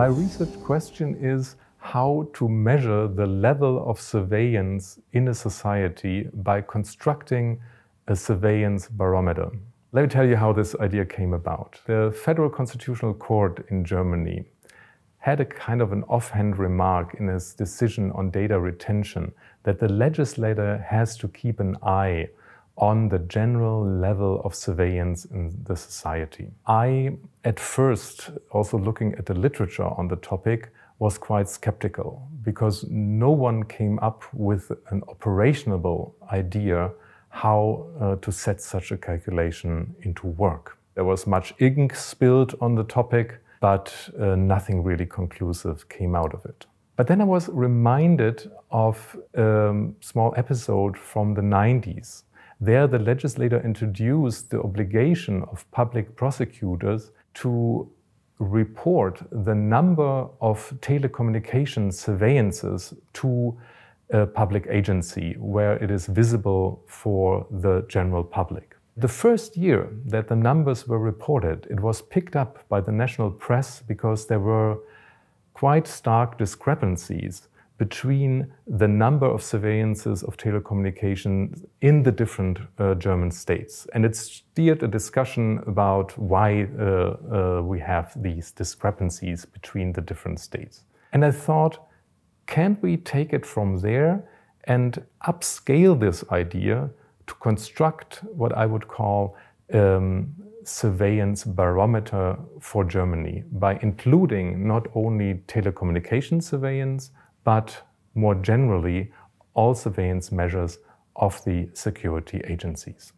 My research question is how to measure the level of surveillance in a society by constructing a surveillance barometer. Let me tell you how this idea came about. The Federal Constitutional Court in Germany had a kind of an offhand remark in his decision on data retention that the legislator has to keep an eye on the general level of surveillance in the society. I, at first, also looking at the literature on the topic, was quite skeptical because no one came up with an operationable idea how uh, to set such a calculation into work. There was much ink spilled on the topic, but uh, nothing really conclusive came out of it. But then I was reminded of a um, small episode from the 90s there, the legislator introduced the obligation of public prosecutors to report the number of telecommunication surveillances to a public agency where it is visible for the general public. The first year that the numbers were reported, it was picked up by the national press because there were quite stark discrepancies between the number of surveillances of telecommunications in the different uh, German states. And it steered a discussion about why uh, uh, we have these discrepancies between the different states. And I thought, can't we take it from there and upscale this idea to construct what I would call um, surveillance barometer for Germany by including not only telecommunication surveillance, but more generally, all surveillance measures of the security agencies.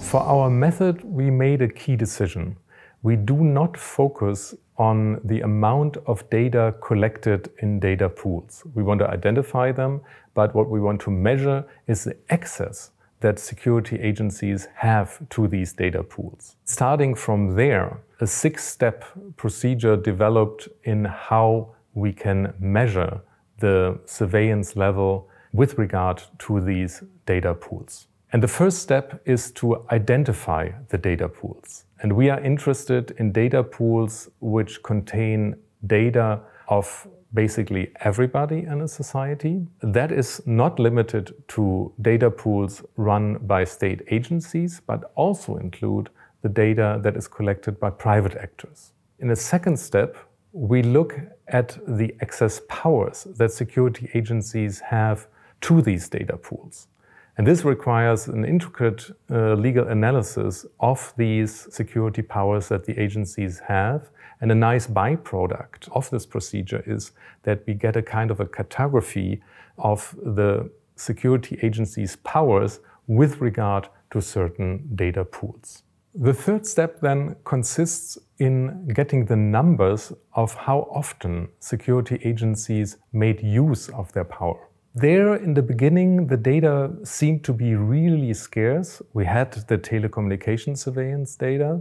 For our method, we made a key decision. We do not focus on the amount of data collected in data pools. We want to identify them, but what we want to measure is the access that security agencies have to these data pools. Starting from there, a six step procedure developed in how we can measure the surveillance level with regard to these data pools. And the first step is to identify the data pools. And we are interested in data pools which contain data of basically everybody in a society. That is not limited to data pools run by state agencies, but also include the data that is collected by private actors. In a second step, we look at the excess powers that security agencies have to these data pools. And this requires an intricate uh, legal analysis of these security powers that the agencies have. And a nice byproduct of this procedure is that we get a kind of a cartography of the security agencies' powers with regard to certain data pools. The third step then consists in getting the numbers of how often security agencies made use of their power. There, in the beginning, the data seemed to be really scarce. We had the telecommunication surveillance data,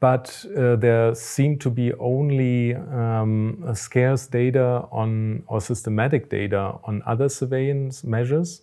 but uh, there seemed to be only um, scarce data on or systematic data on other surveillance measures.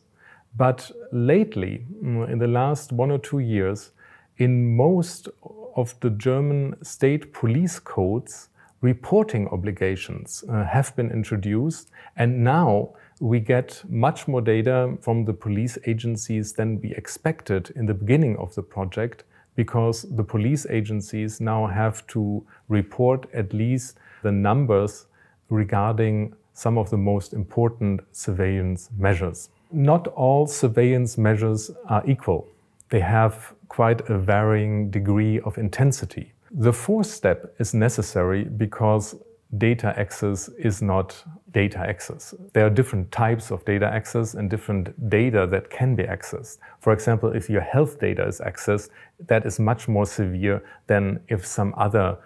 But lately, mm, in the last one or two years, in most of the German state police codes, reporting obligations uh, have been introduced, and now we get much more data from the police agencies than we expected in the beginning of the project because the police agencies now have to report at least the numbers regarding some of the most important surveillance measures. Not all surveillance measures are equal. They have quite a varying degree of intensity. The fourth step is necessary because data access is not data access. There are different types of data access and different data that can be accessed. For example, if your health data is accessed, that is much more severe than if some other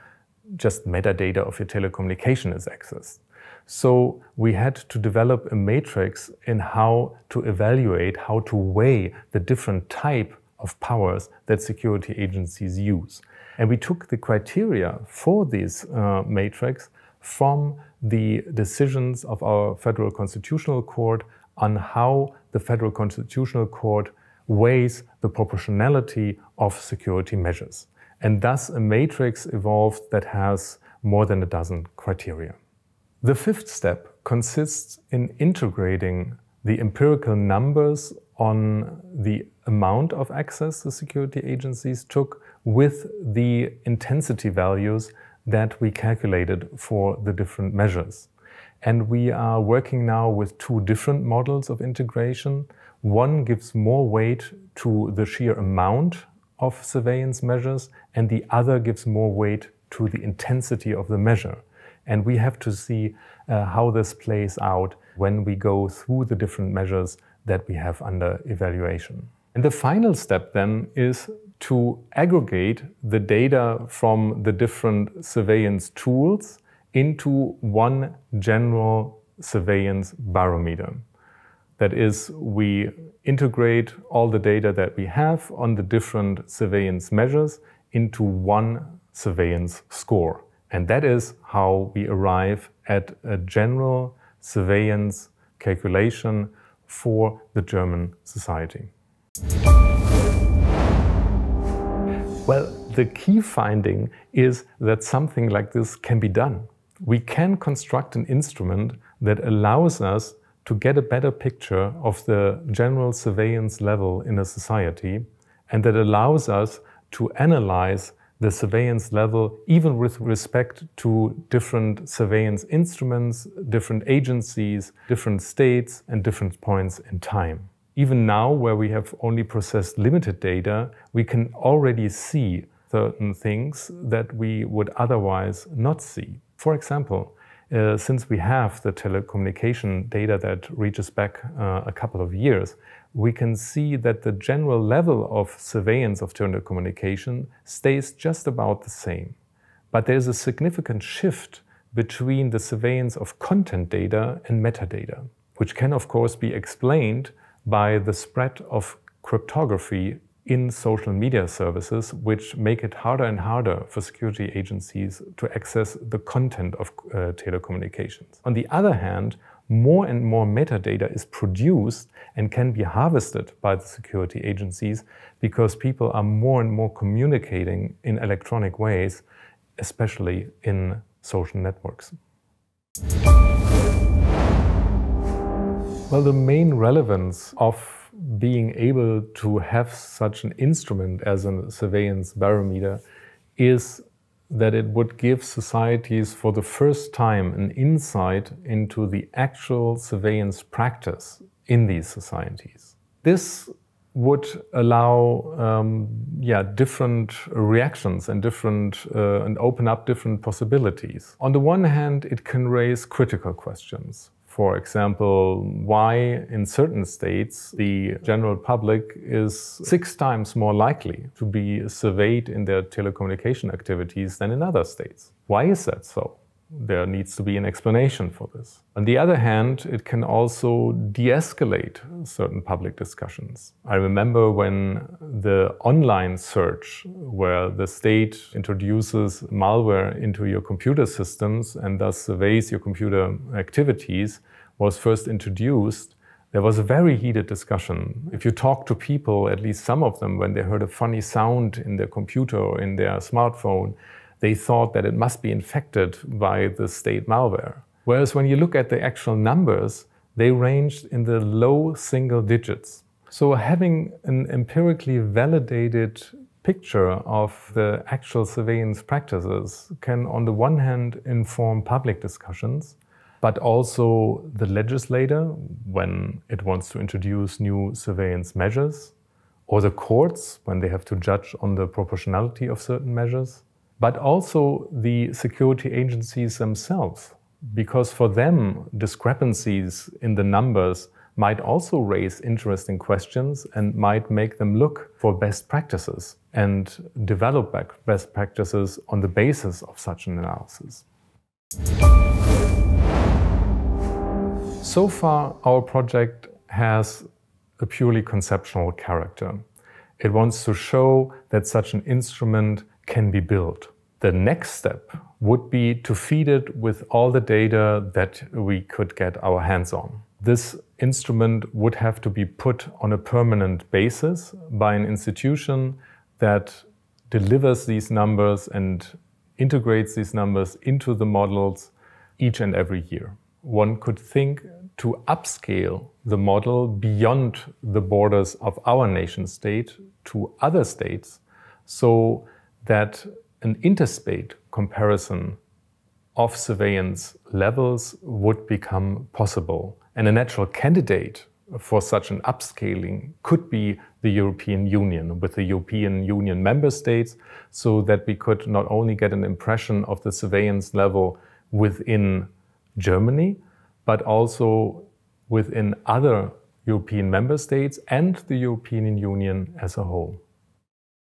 just metadata of your telecommunication is accessed. So we had to develop a matrix in how to evaluate, how to weigh the different type of powers that security agencies use. And we took the criteria for this uh, matrix from the decisions of our Federal Constitutional Court on how the Federal Constitutional Court weighs the proportionality of security measures. And thus a matrix evolved that has more than a dozen criteria. The fifth step consists in integrating the empirical numbers on the amount of access the security agencies took with the intensity values that we calculated for the different measures. And we are working now with two different models of integration. One gives more weight to the sheer amount of surveillance measures, and the other gives more weight to the intensity of the measure. And we have to see uh, how this plays out when we go through the different measures that we have under evaluation. And the final step then is to aggregate the data from the different surveillance tools into one general surveillance barometer. That is, we integrate all the data that we have on the different surveillance measures into one surveillance score. And that is how we arrive at a general surveillance calculation for the German society. Well, the key finding is that something like this can be done. We can construct an instrument that allows us to get a better picture of the general surveillance level in a society and that allows us to analyze the surveillance level even with respect to different surveillance instruments, different agencies, different states and different points in time even now, where we have only processed limited data, we can already see certain things that we would otherwise not see. For example, uh, since we have the telecommunication data that reaches back uh, a couple of years, we can see that the general level of surveillance of telecommunication stays just about the same. But there's a significant shift between the surveillance of content data and metadata, which can, of course, be explained by the spread of cryptography in social media services, which make it harder and harder for security agencies to access the content of uh, telecommunications. On the other hand, more and more metadata is produced and can be harvested by the security agencies because people are more and more communicating in electronic ways, especially in social networks. Well, the main relevance of being able to have such an instrument as a surveillance barometer is that it would give societies for the first time an insight into the actual surveillance practice in these societies. This would allow um, yeah, different reactions and different uh, and open up different possibilities. On the one hand, it can raise critical questions. For example, why in certain states the general public is six times more likely to be surveyed in their telecommunication activities than in other states. Why is that so? There needs to be an explanation for this. On the other hand, it can also de escalate certain public discussions. I remember when the online search, where the state introduces malware into your computer systems and thus surveys your computer activities, was first introduced, there was a very heated discussion. If you talk to people, at least some of them, when they heard a funny sound in their computer or in their smartphone, they thought that it must be infected by the state malware. Whereas when you look at the actual numbers, they ranged in the low single digits. So having an empirically validated picture of the actual surveillance practices can, on the one hand, inform public discussions, but also the legislator when it wants to introduce new surveillance measures, or the courts when they have to judge on the proportionality of certain measures, but also the security agencies themselves, because for them, discrepancies in the numbers might also raise interesting questions and might make them look for best practices and develop best practices on the basis of such an analysis so far, our project has a purely conceptual character. It wants to show that such an instrument can be built. The next step would be to feed it with all the data that we could get our hands on. This instrument would have to be put on a permanent basis by an institution that delivers these numbers and integrates these numbers into the models each and every year. One could think to upscale the model beyond the borders of our nation state to other states so that an interstate comparison of surveillance levels would become possible. And a natural candidate for such an upscaling could be the European Union with the European Union member states, so that we could not only get an impression of the surveillance level within Germany, but also within other European member states and the European Union as a whole.